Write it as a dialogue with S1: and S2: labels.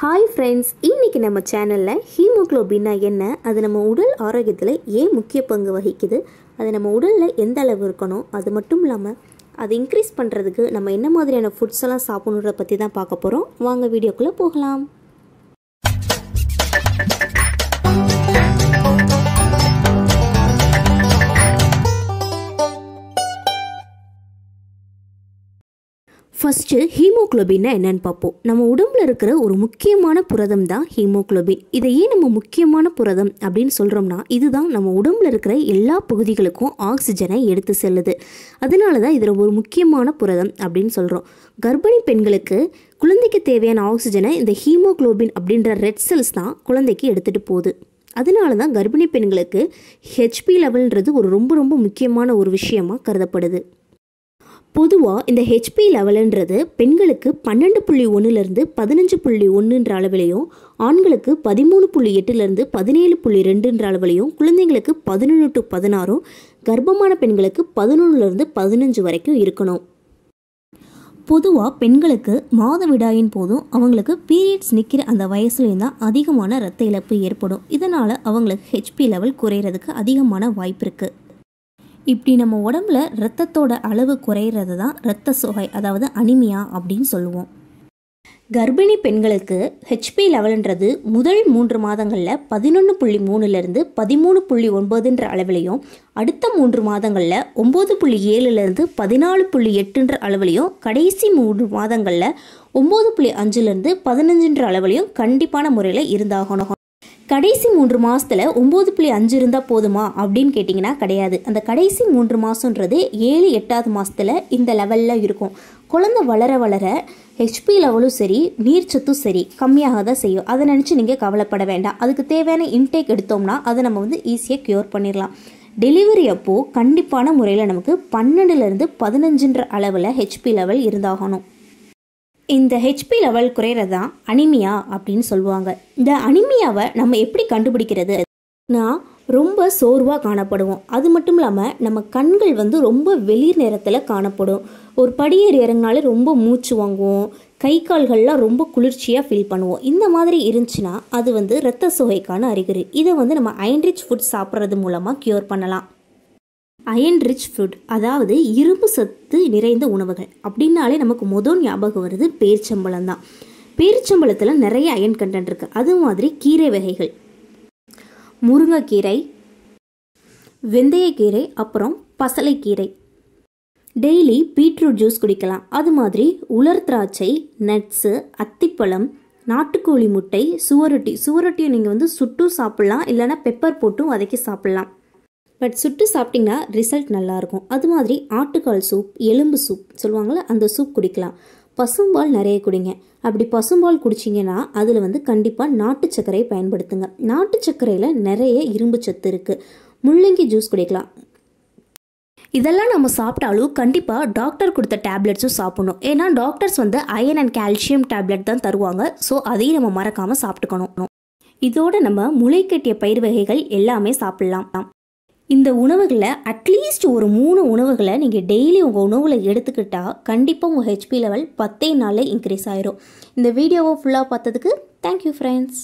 S1: hi friends இன்றைக்கி நம்ம சேனலில் ஹீமோக்ளோபின்னா என்ன அது நம்ம உடல் ஆரோக்கியத்தில் ஏன் முக்கிய பங்கு வகிக்குது அது நம்ம உடலில் எந்த அளவு இருக்கணும் அது மட்டும் இல்லாமல் அதை இன்க்ரீஸ் பண்ணுறதுக்கு நம்ம என்ன மாதிரியான ஃபுட்ஸ் எல்லாம் சாப்பிட்ணுன்றத பற்றி தான் பார்க்க போகிறோம் வாங்க வீடியோக்குள்ளே போகலாம் ஃபஸ்ட்டு ஹீமோக்ளோபின்னா என்னென்னு பார்ப்போம் நம்ம உடம்புல இருக்கிற ஒரு முக்கியமான புரதம் தான் ஹீமோக்ளோபின் இதை ஏன் நம்ம முக்கியமான புரதம் அப்படின்னு சொல்கிறோம்னா இதுதான் நம்ம உடம்புல இருக்கிற எல்லா பகுதிகளுக்கும் ஆக்சிஜனை எடுத்து செல்லுது அதனால தான் இதில் ஒரு முக்கியமான புரதம் அப்படின்னு சொல்கிறோம் கர்ப்பிணி பெண்களுக்கு குழந்தைக்கு தேவையான ஆக்சிஜனை இந்த ஹீமோக்ளோபின் அப்படின்ற ரெட் செல்ஸ் தான் குழந்தைக்கு எடுத்துகிட்டு போகுது அதனால தான் கர்ப்பிணி பெண்களுக்கு ஹெச்பி லெவல்ன்றது ஒரு ரொம்ப ரொம்ப முக்கியமான ஒரு விஷயமாக கருதப்படுது பொதுவாக இந்த ஹெச்பி லெவலுன்றது பெண்களுக்கு பன்னெண்டு புள்ளி ஒன்றுலேருந்து பதினஞ்சு புள்ளி ஒன்றுன்ற அளவிலையும் ஆண்களுக்கு பதிமூணு புள்ளி எட்டுலேருந்து பதினேழு புள்ளி ரெண்டுன்ற அளவிலையும் குழந்தைங்களுக்கு பதினொன்று டு பதினாறும் கர்ப்பமான பெண்களுக்கு பதினொன்றுலேருந்து பதினஞ்சு வரைக்கும் இருக்கணும் பொதுவாக பெண்களுக்கு மாத விடாயின் போதும் அவங்களுக்கு பீரியட்ஸ் நிற்கிற அந்த வயசுலேயும் தான் அதிகமான ரத்த இழப்பு ஏற்படும் இதனால் அவங்களுக்கு ஹெச்பி லெவல் குறையிறதுக்கு அதிகமான வாய்ப்பு இருக்குது இப்படி நம்ம உடம்புல இரத்தத்தோட அளவு குறையிறது தான் இரத்த சோகை அதாவது அனிமியா அப்படின்னு சொல்லுவோம் கர்ப்பிணி பெண்களுக்கு ஹெச்பி லெவல்ன்றது முதல் மூன்று மாதங்களில் பதினொன்று புள்ளி மூணுலேருந்து பதிமூணு புள்ளி ஒன்பதுன்ற அளவிலையும் அடுத்த மூன்று மாதங்களில் ஒம்பது புள்ளி ஏழுலேருந்து பதினாலு புள்ளி எட்டுன்ற அளவிலையும் கடைசி மூன்று மாதங்களில் ஒம்பது புள்ளி அஞ்சுலேருந்து பதினஞ்சுன்ற அளவிலையும் கண்டிப்பான முறையில் இருந்தாகணும் கடைசி மூன்று மாதத்தில் ஒம்பது புள்ளி அஞ்சு இருந்தால் போதுமா அப்படின்னு கேட்டிங்கன்னா கிடையாது அந்த கடைசி மூன்று மாதன்றது ஏழு எட்டாவது மாதத்தில் இந்த லெவலில் இருக்கும் குழந்தை வளர வளர ஹெச்பி லெவலும் சரி நீர்ச்சத்தும் சரி கம்மியாக தான் செய்யும் அதை நினச்சி நீங்கள் கவலைப்பட வேண்டாம் அதுக்கு தேவையான இன்டேக் எடுத்தோம்னா அதை நம்ம வந்து ஈஸியாக க்யூர் பண்ணிடலாம் டெலிவரி அப்போது கண்டிப்பான முறையில் நமக்கு பன்னெண்டுலேருந்து பதினஞ்சுன்ற அளவில் ஹெச்பி லெவல் இருந்தாகணும் இந்த ஹெச்பி லெவல் குறையிறது தான் அனிமியா அப்படின்னு சொல்லுவாங்க இந்த அனிமியாவை நம்ம எப்படி கண்டுபிடிக்கிறது நான் ரொம்ப சோர்வாக காணப்படுவோம் அது மட்டும் இல்லாமல் நம்ம கண்கள் வந்து ரொம்ப வெளிர் நேரத்தில் காணப்படும் ஒரு படியேறி இறங்கினாலே ரொம்ப மூச்சு வாங்குவோம் கை கால்கள்லாம் ரொம்ப குளிர்ச்சியாக ஃபீல் பண்ணுவோம் இந்த மாதிரி இருந்துச்சுன்னா அது வந்து இரத்த சுகைக்கான அறிகுறி இதை வந்து நம்ம ஐன்ரிச் ஃபுட் சாப்பிட்றது மூலமாக க்யூர் பண்ணலாம் அயன் ரிச் ஃபுட் அதாவது இரும்பு சத்து நிறைந்த உணவுகள் அப்படின்னாலே நமக்கு முதல் ஞாபகம் வருது பேரிச்சம்பழம் தான் பேரிச்சம்பழத்தில் நிறைய அயன் கண்டென்ட் இருக்குது அது மாதிரி கீரை வகைகள் முருங்கைக்கீரை வெந்தயக்கீரை அப்புறம் பசலைக்கீரை டெய்லி பீட்ரூட் ஜூஸ் குடிக்கலாம் அது மாதிரி உலர் திராட்சை நட்ஸு அத்திப்பழம் நாட்டுக்கோழி முட்டை சுவரொட்டி சுவரொட்டியை நீங்கள் வந்து சுட்டும் சாப்பிட்லாம் இல்லைன்னா பெப்பர் போட்டும் வதக்கி சாப்பிட்லாம் பட் சுட்டு சாப்பிட்டிங்கன்னா ரிசல்ட் நல்லாயிருக்கும் அது மாதிரி ஆட்டுக்கால் சூப் எலும்பு சூப் சொல்லுவாங்கள்ல அந்த சூப் குடிக்கலாம் பசும்பால் நிறைய குடிங்க அப்படி பசும்பால் குடிச்சிங்கன்னா அதில் வந்து கண்டிப்பாக நாட்டு சர்க்கரையை பயன்படுத்துங்க நாட்டு சர்க்கரையில் நிறைய இரும்பு சத்து இருக்குது முள்ளங்கி ஜூஸ் குடிக்கலாம் இதெல்லாம் நம்ம சாப்பிட்டாலும் கண்டிப்பாக டாக்டர் கொடுத்த டேப்லெட்ஸும் சாப்பிடணும் ஏன்னா டாக்டர்ஸ் வந்து அயன் அண்ட் கால்சியம் டேப்லெட் தான் தருவாங்க ஸோ அதையும் நம்ம மறக்காமல் சாப்பிட்டுக்கணும் இதோட நம்ம முளை கட்டிய பயிர் வகைகள் எல்லாமே சாப்பிட்லாம் இந்த உணவுகளை அட்லீஸ்ட் ஒரு மூணு உணவுகளை நீங்கள் டெய்லி உங்கள் உணவில் எடுத்துக்கிட்டால் கண்டிப்பாக உங்கள் ஹெச்பி லெவல் பத்தே நாளில் இன்க்ரீஸ் ஆயிரும் இந்த வீடியோவை ஃபுல்லாக பார்த்ததுக்கு தேங்க்யூ ஃப்ரெண்ட்ஸ்